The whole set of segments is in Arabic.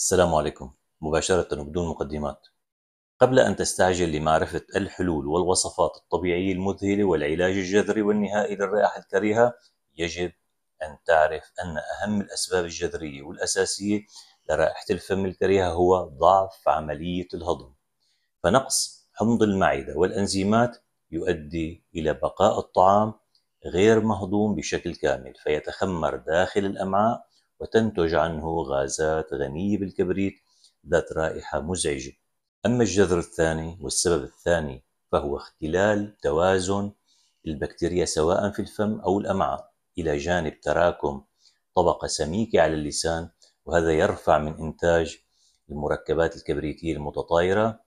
السلام عليكم مباشرة وبدون مقدمات قبل أن تستعجل لمعرفة الحلول والوصفات الطبيعية المذهلة والعلاج الجذري والنهائي للرائحة الكريهة يجب أن تعرف أن أهم الأسباب الجذرية والأساسية لرائحة الفم الكريهة هو ضعف عملية الهضم فنقص حمض المعدة والأنزيمات يؤدي إلى بقاء الطعام غير مهضوم بشكل كامل فيتخمر داخل الأمعاء وتنتج عنه غازات غنية بالكبريت ذات رائحة مزعجة أما الجذر الثاني والسبب الثاني فهو اختلال توازن البكتيريا سواء في الفم أو الأمعاء إلى جانب تراكم طبقة سميكة على اللسان وهذا يرفع من إنتاج المركبات الكبريتية المتطايرة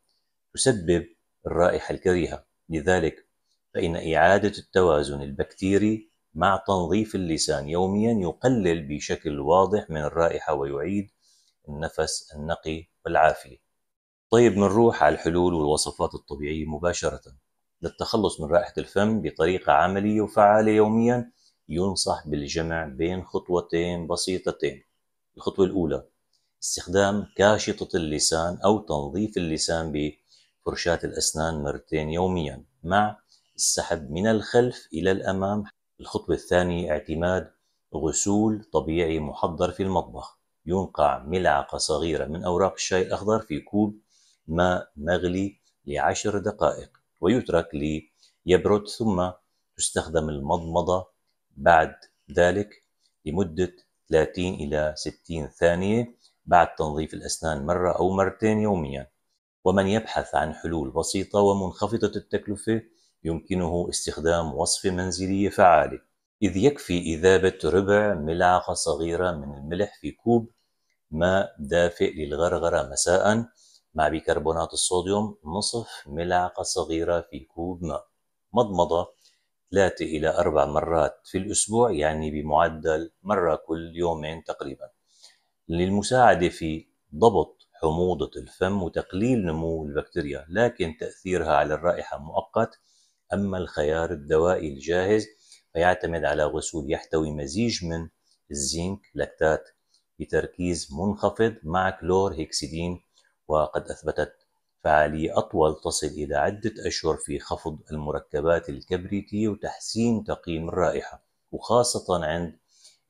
تسبب الرائحة الكريهة لذلك فإن إعادة التوازن البكتيري مع تنظيف اللسان يوميا يقلل بشكل واضح من الرائحة ويعيد النفس النقي والعافية طيب نروح على الحلول والوصفات الطبيعية مباشرة للتخلص من رائحة الفم بطريقة عملية وفعالة يوميا ينصح بالجمع بين خطوتين بسيطتين الخطوة الأولى استخدام كاشطة اللسان أو تنظيف اللسان بفرشاة الأسنان مرتين يوميا مع السحب من الخلف إلى الأمام الخطوة الثانية اعتماد غسول طبيعي محضر في المطبخ ينقع ملعقة صغيرة من أوراق الشاي الأخضر في كوب ماء مغلي لعشر دقائق ويترك ليبرد ثم تستخدم المضمضة بعد ذلك لمدة 30 إلى 60 ثانية بعد تنظيف الأسنان مرة أو مرتين يوميا ومن يبحث عن حلول بسيطة ومنخفضة التكلفة يمكنه استخدام وصفة منزلية فعالة إذ يكفي إذابة ربع ملعقة صغيرة من الملح في كوب ماء دافئ للغرغرة مساء مع بيكربونات الصوديوم نصف ملعقة صغيرة في كوب ماء مضمضة 3 إلى 4 مرات في الأسبوع يعني بمعدل مرة كل يومين تقريبا للمساعدة في ضبط حموضة الفم وتقليل نمو البكتيريا لكن تأثيرها على الرائحة مؤقت أما الخيار الدوائي الجاهز فيعتمد على غسول يحتوي مزيج من الزنك لاكتات بتركيز منخفض مع كلور هيكسيدين وقد أثبتت فعالية أطول تصل إلى عدة أشهر في خفض المركبات الكبريتية وتحسين تقييم الرائحة وخاصة عند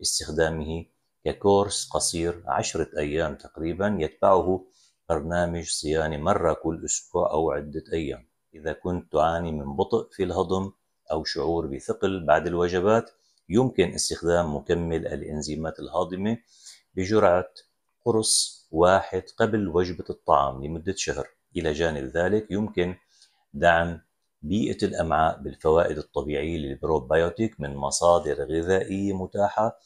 استخدامه ككورس قصير عشرة أيام تقريبا يتبعه برنامج صيانة مرة كل أسبوع أو عدة أيام إذا كنت تعاني من بطء في الهضم أو شعور بثقل بعد الوجبات يمكن استخدام مكمل الإنزيمات الهاضمة بجرعة قرص واحد قبل وجبة الطعام لمدة شهر إلى جانب ذلك يمكن دعم بيئة الأمعاء بالفوائد الطبيعية للبروبايوتيك من مصادر غذائية متاحة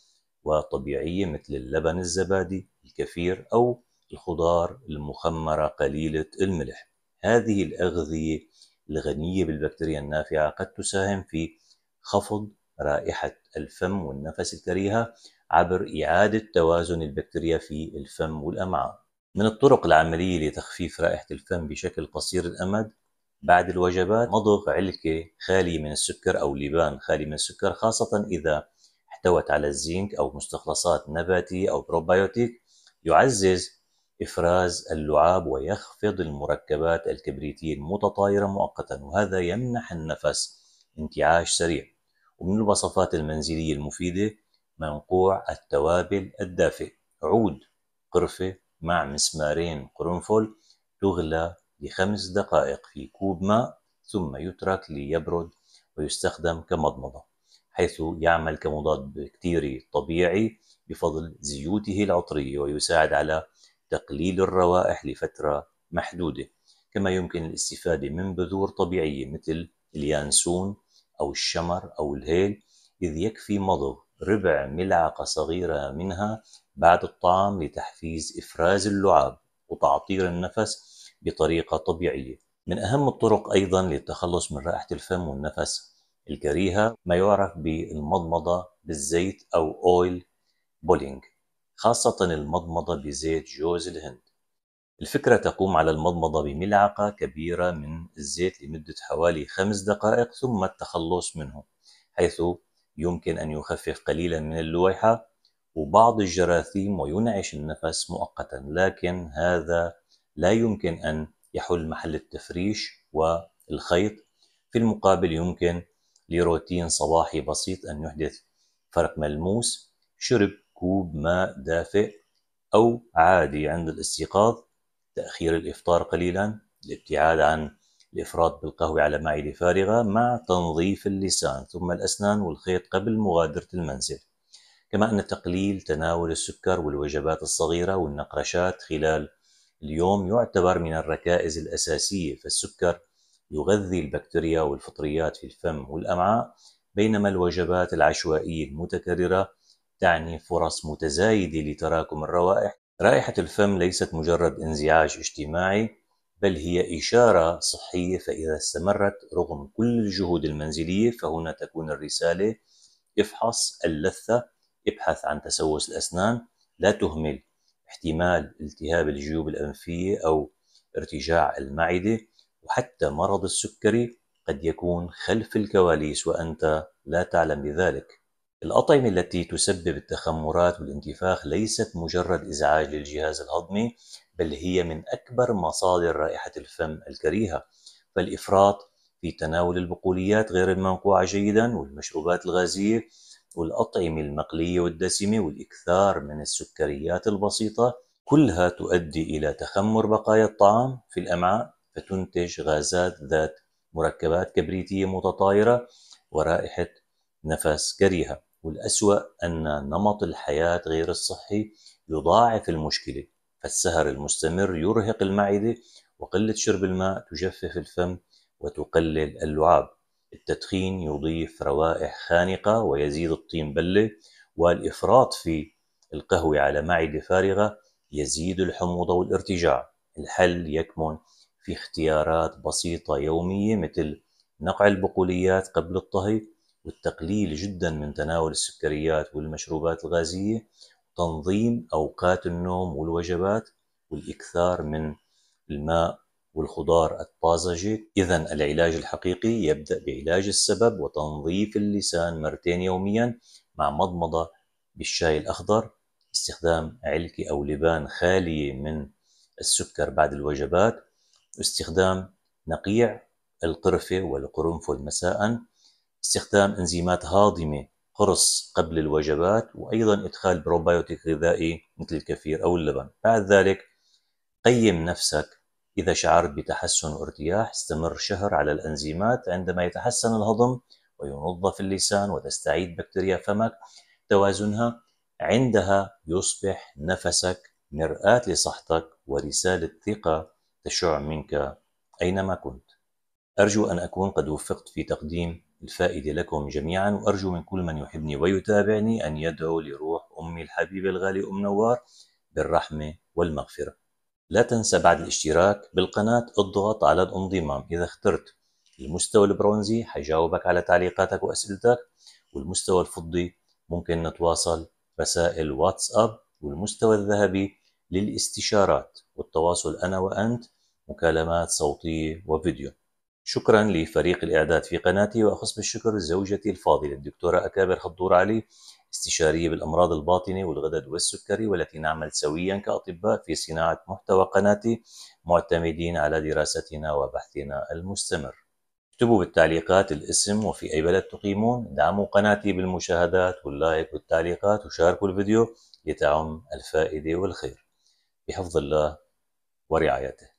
وطبيعية مثل اللبن الزبادي الكفير أو الخضار المخمرة قليلة الملح هذه الأغذية الغنية بالبكتيريا النافعة قد تساهم في خفض رائحة الفم والنفس الكريهة عبر إعادة توازن البكتيريا في الفم والأمعاء من الطرق العملية لتخفيف رائحة الفم بشكل قصير الأمد بعد الوجبات مضغ علكة خالية من السكر أو لبان خالي من السكر خاصة إذا احتوت على الزنك أو مستخلصات نباتية أو بروبايوتيك يعزز إفراز اللعاب ويخفض المركبات الكبريتية المتطايرة مؤقتا وهذا يمنح النفس انتعاش سريع ومن الوصفات المنزلية المفيدة منقوع التوابل الدافئ عود قرفة مع مسمارين قرنفل تغلى لخمس دقائق في كوب ماء ثم يترك ليبرد ويستخدم كمضمضة حيث يعمل كمضاد بكتيري طبيعي بفضل زيوته العطرية ويساعد على تقليل الروائح لفترة محدودة كما يمكن الاستفادة من بذور طبيعية مثل اليانسون أو الشمر أو الهيل إذ يكفي مضغ ربع ملعقة صغيرة منها بعد الطعام لتحفيز إفراز اللعاب وتعطير النفس بطريقة طبيعية من أهم الطرق أيضا للتخلص من رائحة الفم والنفس الكريهة ما يعرف بالمضمضة بالزيت أو أويل بولينج خاصة المضمضة بزيت جوز الهند الفكرة تقوم على المضمضة بملعقة كبيرة من الزيت لمدة حوالي خمس دقائق ثم التخلص منه حيث يمكن أن يخفف قليلا من اللويحة وبعض الجراثيم وينعش النفس مؤقتا لكن هذا لا يمكن أن يحل محل التفريش والخيط في المقابل يمكن لروتين صباحي بسيط أن يحدث فرق ملموس شرب كوب ماء دافئ أو عادي عند الاستيقاظ تأخير الإفطار قليلا الابتعاد عن الإفراط بالقهوة على معدة فارغة مع تنظيف اللسان ثم الأسنان والخيط قبل مغادرة المنزل كما أن تقليل تناول السكر والوجبات الصغيرة والنقرشات خلال اليوم يعتبر من الركائز الأساسية فالسكر يغذي البكتيريا والفطريات في الفم والأمعاء بينما الوجبات العشوائية المتكررة تعني فرص متزايدة لتراكم الروائح رائحة الفم ليست مجرد انزعاج اجتماعي بل هي إشارة صحية فإذا استمرت رغم كل الجهود المنزلية فهنا تكون الرسالة افحص اللثة ابحث عن تسوس الأسنان لا تهمل احتمال التهاب الجيوب الأنفية أو ارتجاع المعدة وحتى مرض السكري قد يكون خلف الكواليس وأنت لا تعلم بذلك الأطعمة التي تسبب التخمرات والانتفاخ ليست مجرد إزعاج للجهاز الهضمي بل هي من أكبر مصادر رائحة الفم الكريهة فالإفراط في تناول البقوليات غير المنقوعة جيدا والمشروبات الغازية والأطعمة المقلية والدسمة والإكثار من السكريات البسيطة كلها تؤدي إلى تخمر بقايا الطعام في الأمعاء فتنتج غازات ذات مركبات كبريتية متطايرة ورائحة نفس كريهة والأسوأ أن نمط الحياة غير الصحي يضاعف المشكلة فالسهر المستمر يرهق المعدة وقلة شرب الماء تجفف الفم وتقلل اللعاب التدخين يضيف روائح خانقة ويزيد الطين بلة والإفراط في القهوة على معدة فارغة يزيد الحموضة والارتجاع الحل يكمن في اختيارات بسيطة يومية مثل نقع البقوليات قبل الطهي والتقليل جدا من تناول السكريات والمشروبات الغازية تنظيم أوقات النوم والوجبات والإكثار من الماء والخضار الطازجة إذا العلاج الحقيقي يبدأ بعلاج السبب وتنظيف اللسان مرتين يوميا مع مضمضة بالشاي الأخضر استخدام علكة أو لبان خالية من السكر بعد الوجبات واستخدام نقيع القرفة والقرنفل مساء استخدام إنزيمات هاضمة قرص قبل الوجبات وأيضا إدخال بروبايوتيك غذائي مثل الكفير أو اللبن بعد ذلك قيم نفسك إذا شعرت بتحسن وارتياح استمر شهر على الأنزيمات عندما يتحسن الهضم وينظف اللسان وتستعيد بكتيريا فمك توازنها عندها يصبح نفسك مرآة لصحتك ورسالة ثقة تشع منك أينما كنت أرجو أن أكون قد وفقت في تقديم الفائدة لكم جميعا وأرجو من كل من يحبني ويتابعني أن يدعو لروح أمي الحبيبة الغالية أم نوار بالرحمة والمغفرة لا تنسى بعد الاشتراك بالقناة اضغط على الانضمام إذا اخترت المستوى البرونزي حيجاوبك على تعليقاتك وأسئلتك والمستوى الفضي ممكن نتواصل رسائل واتساب والمستوى الذهبي للاستشارات والتواصل أنا وأنت مكالمات صوتية وفيديو شكرا لفريق الإعداد في قناتي وأخص بالشكر زوجتي الفاضلة الدكتورة أكابر خضور علي استشارية بالأمراض الباطنة والغدد والسكري والتي نعمل سويا كأطباء في صناعة محتوى قناتي معتمدين على دراستنا وبحثنا المستمر اكتبوا بالتعليقات الاسم وفي أي بلد تقيمون دعموا قناتي بالمشاهدات واللايك والتعليقات وشاركوا الفيديو لتعم الفائدة والخير بحفظ الله ورعايته